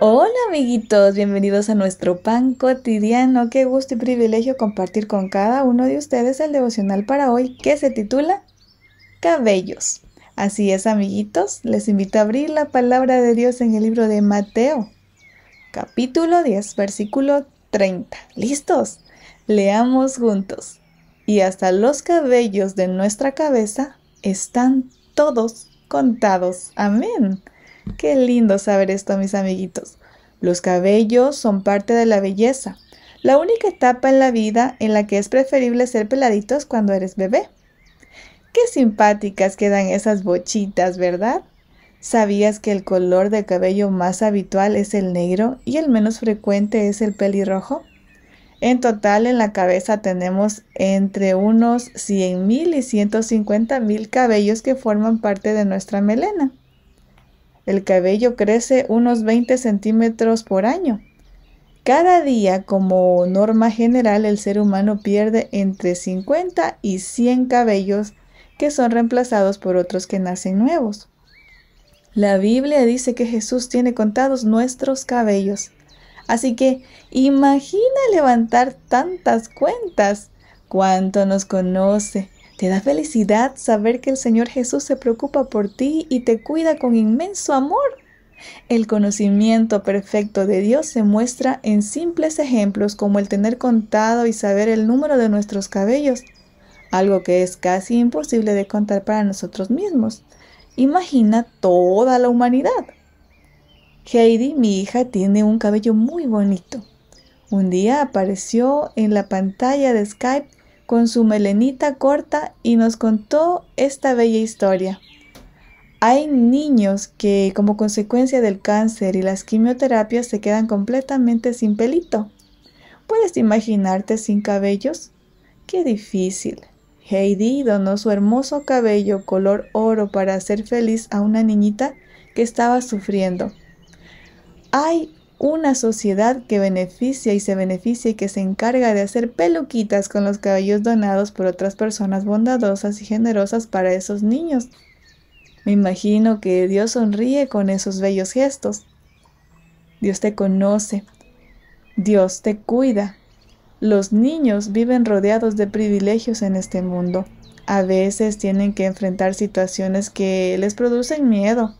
Hola amiguitos, bienvenidos a nuestro pan cotidiano. Qué gusto y privilegio compartir con cada uno de ustedes el devocional para hoy que se titula Cabellos. Así es amiguitos, les invito a abrir la palabra de Dios en el libro de Mateo, capítulo 10, versículo 30. ¿Listos? Leamos juntos. Y hasta los cabellos de nuestra cabeza están todos contados. Amén. Qué lindo saber esto, mis amiguitos. Los cabellos son parte de la belleza. La única etapa en la vida en la que es preferible ser peladitos cuando eres bebé. Qué simpáticas quedan esas bochitas, ¿verdad? ¿Sabías que el color de cabello más habitual es el negro y el menos frecuente es el pelirrojo? En total en la cabeza tenemos entre unos 100.000 y 150.000 cabellos que forman parte de nuestra melena. El cabello crece unos 20 centímetros por año. Cada día, como norma general, el ser humano pierde entre 50 y 100 cabellos que son reemplazados por otros que nacen nuevos. La Biblia dice que Jesús tiene contados nuestros cabellos. Así que imagina levantar tantas cuentas. ¿Cuánto nos conoce? Te da felicidad saber que el Señor Jesús se preocupa por ti y te cuida con inmenso amor. El conocimiento perfecto de Dios se muestra en simples ejemplos como el tener contado y saber el número de nuestros cabellos, algo que es casi imposible de contar para nosotros mismos. Imagina toda la humanidad. Heidi, mi hija, tiene un cabello muy bonito. Un día apareció en la pantalla de Skype con su melenita corta y nos contó esta bella historia. Hay niños que como consecuencia del cáncer y las quimioterapias se quedan completamente sin pelito. ¿Puedes imaginarte sin cabellos? ¡Qué difícil! Heidi donó su hermoso cabello color oro para hacer feliz a una niñita que estaba sufriendo. Hay una sociedad que beneficia y se beneficia y que se encarga de hacer peluquitas con los cabellos donados por otras personas bondadosas y generosas para esos niños. Me imagino que Dios sonríe con esos bellos gestos. Dios te conoce. Dios te cuida. Los niños viven rodeados de privilegios en este mundo. A veces tienen que enfrentar situaciones que les producen miedo.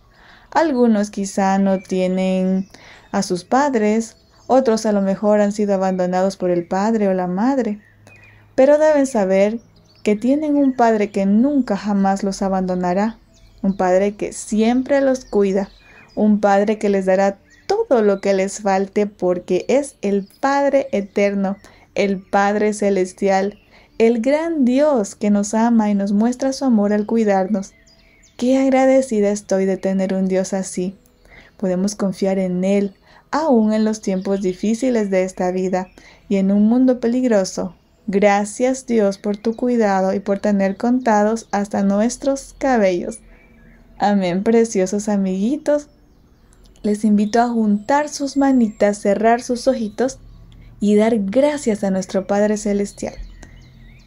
Algunos quizá no tienen a sus padres, otros a lo mejor han sido abandonados por el padre o la madre, pero deben saber que tienen un padre que nunca jamás los abandonará, un padre que siempre los cuida, un padre que les dará todo lo que les falte porque es el Padre eterno, el Padre celestial, el gran Dios que nos ama y nos muestra su amor al cuidarnos. Qué agradecida estoy de tener un Dios así, Podemos confiar en Él, aún en los tiempos difíciles de esta vida y en un mundo peligroso. Gracias Dios por tu cuidado y por tener contados hasta nuestros cabellos. Amén, preciosos amiguitos. Les invito a juntar sus manitas, cerrar sus ojitos y dar gracias a nuestro Padre Celestial.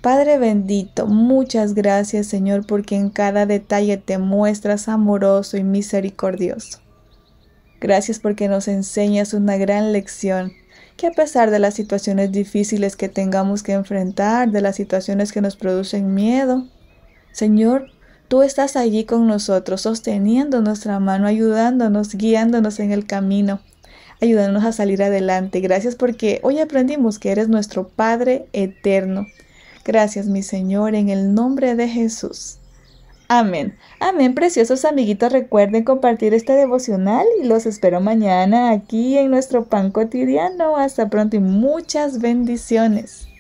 Padre bendito, muchas gracias Señor porque en cada detalle te muestras amoroso y misericordioso. Gracias porque nos enseñas una gran lección, que a pesar de las situaciones difíciles que tengamos que enfrentar, de las situaciones que nos producen miedo, Señor, tú estás allí con nosotros, sosteniendo nuestra mano, ayudándonos, guiándonos en el camino, ayudándonos a salir adelante. Gracias porque hoy aprendimos que eres nuestro Padre eterno. Gracias, mi Señor, en el nombre de Jesús. Amén. Amén, preciosos amiguitos. Recuerden compartir este devocional y los espero mañana aquí en nuestro pan cotidiano. Hasta pronto y muchas bendiciones.